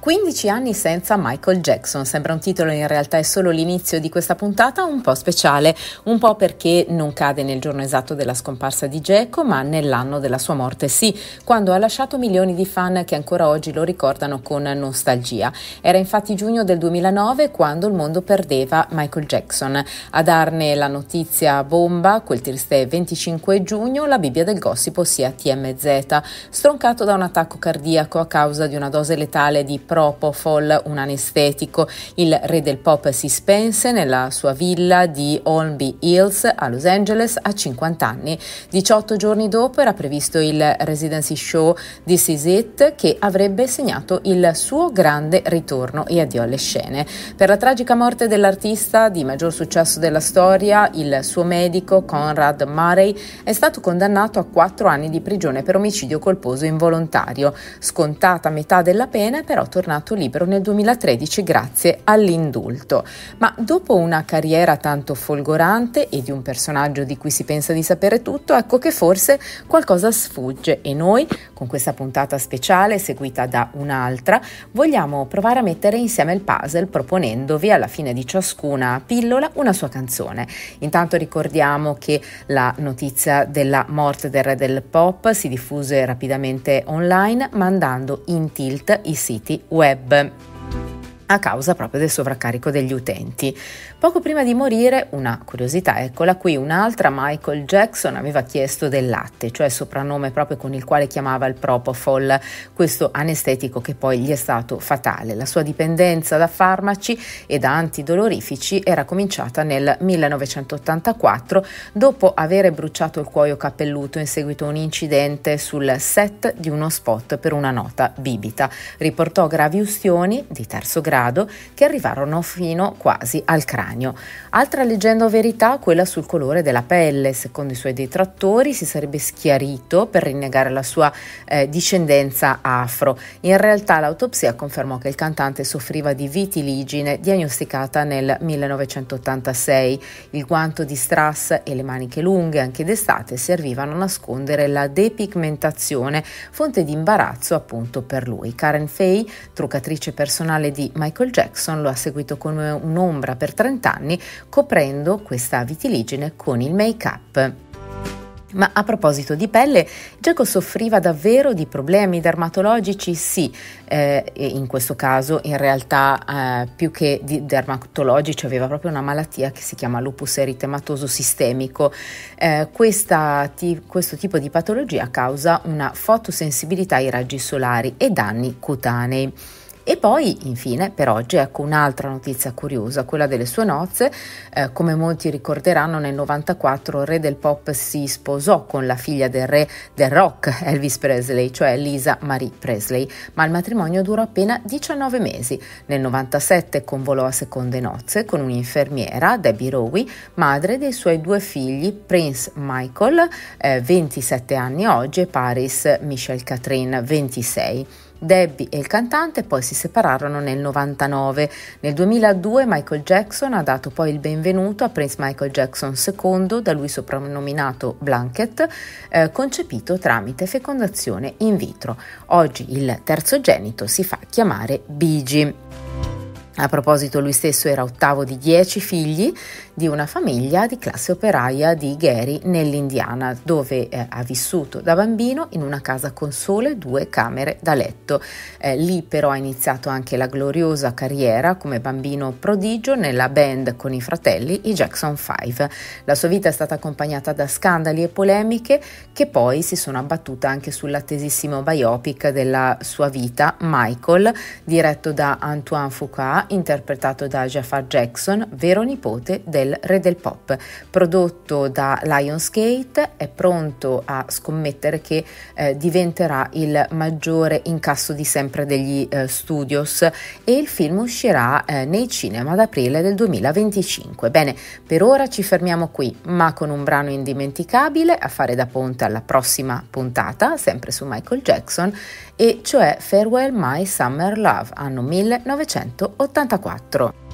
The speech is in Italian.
15 anni senza Michael Jackson, sembra un titolo, in realtà è solo l'inizio di questa puntata un po' speciale, un po' perché non cade nel giorno esatto della scomparsa di Geco, ma nell'anno della sua morte sì, quando ha lasciato milioni di fan che ancora oggi lo ricordano con nostalgia. Era infatti giugno del 2009 quando il mondo perdeva Michael Jackson. A darne la notizia bomba, quel triste 25 giugno, la Bibbia del gossip, ossia TMZ, stroncato da un attacco cardiaco a causa di una dose letale di Propofol, un anestetico. Il re del pop si spense nella sua villa di Holmby Hills a Los Angeles a 50 anni. 18 giorni dopo era previsto il residency show This Is It che avrebbe segnato il suo grande ritorno e addio alle scene. Per la tragica morte dell'artista di maggior successo della storia, il suo medico Conrad Murray è stato condannato a 4 anni di prigione per omicidio colposo involontario. Scontata metà della pena però torna tornato libero nel 2013 grazie all'indulto. Ma dopo una carriera tanto folgorante e di un personaggio di cui si pensa di sapere tutto, ecco che forse qualcosa sfugge e noi, con questa puntata speciale seguita da un'altra, vogliamo provare a mettere insieme il puzzle proponendovi alla fine di ciascuna pillola una sua canzone. Intanto ricordiamo che la notizia della morte del re del pop si diffuse rapidamente online mandando in tilt i siti web a causa proprio del sovraccarico degli utenti. Poco prima di morire, una curiosità, eccola qui, un'altra Michael Jackson aveva chiesto del latte, cioè il soprannome proprio con il quale chiamava il Propofol, questo anestetico che poi gli è stato fatale. La sua dipendenza da farmaci e da antidolorifici era cominciata nel 1984 dopo avere bruciato il cuoio capelluto in seguito a un incidente sul set di uno spot per una nota bibita. Riportò gravi ustioni di terzo grado grado che arrivarono fino quasi al cranio. Altra leggenda o verità, quella sul colore della pelle. Secondo i suoi detrattori si sarebbe schiarito per rinnegare la sua eh, discendenza afro. In realtà l'autopsia confermò che il cantante soffriva di vitiligine diagnosticata nel 1986. Il guanto di strass e le maniche lunghe anche d'estate servivano a nascondere la depigmentazione, fonte di imbarazzo appunto per lui. Karen Fay, truccatrice personale di Michael Michael Jackson lo ha seguito come un'ombra per 30 anni, coprendo questa vitiligine con il make-up. Ma a proposito di pelle, Jaco soffriva davvero di problemi dermatologici? Sì, eh, in questo caso in realtà eh, più che di dermatologici aveva proprio una malattia che si chiama lupus eritematoso sistemico. Eh, questa, ti, questo tipo di patologia causa una fotosensibilità ai raggi solari e danni cutanei. E poi, infine, per oggi, ecco un'altra notizia curiosa, quella delle sue nozze. Eh, come molti ricorderanno, nel 94 il re del pop si sposò con la figlia del re del rock, Elvis Presley, cioè Lisa Marie Presley, ma il matrimonio durò appena 19 mesi. Nel 97 convolò a seconde nozze con un'infermiera, Debbie Rowe, madre dei suoi due figli, Prince Michael, eh, 27 anni oggi, e Paris Michelle Catherine, 26. Debbie e il cantante poi si separarono nel 99. Nel 2002 Michael Jackson ha dato poi il benvenuto a Prince Michael Jackson II, da lui soprannominato Blanket, eh, concepito tramite fecondazione in vitro. Oggi il terzogenito si fa chiamare Bigi. A proposito, lui stesso era ottavo di dieci figli di una famiglia di classe operaia di Gary nell'Indiana, dove eh, ha vissuto da bambino in una casa con sole due camere da letto. Eh, lì però ha iniziato anche la gloriosa carriera come bambino prodigio nella band con i fratelli, i Jackson 5. La sua vita è stata accompagnata da scandali e polemiche che poi si sono abbattute anche sull'attesissimo biopic della sua vita, Michael, diretto da Antoine Foucault interpretato da Jafar Jackson, vero nipote del re del pop. Prodotto da Lionsgate, è pronto a scommettere che eh, diventerà il maggiore incasso di sempre degli eh, studios e il film uscirà eh, nei cinema ad aprile del 2025. Bene, per ora ci fermiamo qui, ma con un brano indimenticabile a fare da ponte alla prossima puntata, sempre su Michael Jackson, e cioè Farewell My Summer Love, anno 1980. 84